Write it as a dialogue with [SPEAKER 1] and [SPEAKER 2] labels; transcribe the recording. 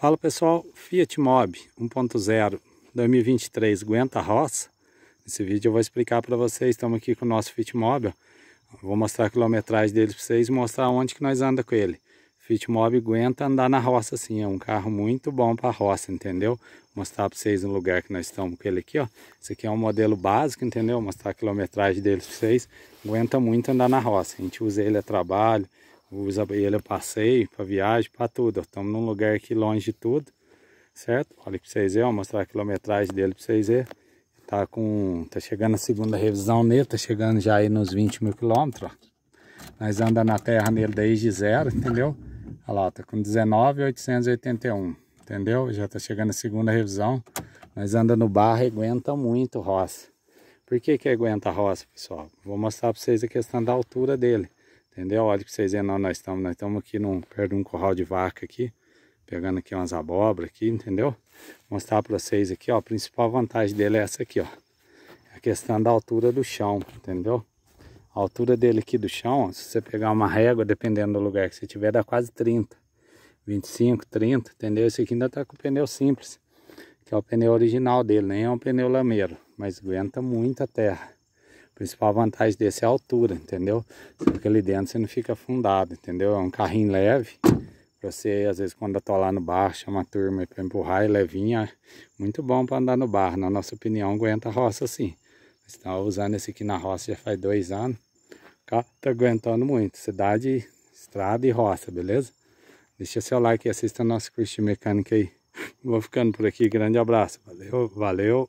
[SPEAKER 1] Fala pessoal, Fiat Mobi 1.0 2023 aguenta roça? Nesse vídeo eu vou explicar para vocês, estamos aqui com o nosso Fiat Mobi, vou mostrar a quilometragem dele para vocês e mostrar onde que nós andamos com ele. Fiat Mobi aguenta andar na roça assim, é um carro muito bom para roça, entendeu? Vou mostrar para vocês o lugar que nós estamos com ele aqui, ó. Esse aqui é um modelo básico, entendeu? Vou mostrar a quilometragem dele para vocês, aguenta muito andar na roça, a gente usa ele a trabalho, Vou usar ele passeio, para viagem, para tudo. Estamos num lugar aqui longe de tudo, certo? Olha para vocês verem, vou mostrar a quilometragem dele para vocês verem. Tá com, tá chegando a segunda revisão nele, tá chegando já aí nos 20 mil quilômetros, Nós andamos na terra nele desde zero, entendeu? Olha lá, tá com 19,881, entendeu? Já tá chegando a segunda revisão. Nós anda no barro e aguenta muito roça. Por que que aguenta roça, pessoal? Vou mostrar para vocês a questão da altura dele. Entendeu? Olha que vocês verem onde nós estamos. Nós estamos aqui num, perto de um curral de vaca aqui. Pegando aqui umas abobras aqui, entendeu? Vou mostrar para vocês aqui, ó. A principal vantagem dele é essa aqui, ó. É a questão da altura do chão, entendeu? A altura dele aqui do chão, ó, se você pegar uma régua, dependendo do lugar que você tiver, dá quase 30. 25, 30, entendeu? Esse aqui ainda tá com pneu simples, que é o pneu original dele, nem é um pneu lameiro, mas aguenta muita terra principal vantagem desse é a altura, entendeu? Porque ali dentro, você não fica afundado, entendeu? É um carrinho leve. Pra você, às vezes, quando atolar no bar, chama a turma pra empurrar e é levinha. Muito bom pra andar no bar. Na nossa opinião, aguenta a roça assim. Estava usando esse aqui na roça já faz dois anos. tá aguentando muito. Cidade, estrada e roça, beleza? Deixa seu like e assista nosso curso mecânico aí. Vou ficando por aqui. Grande abraço. Valeu, valeu.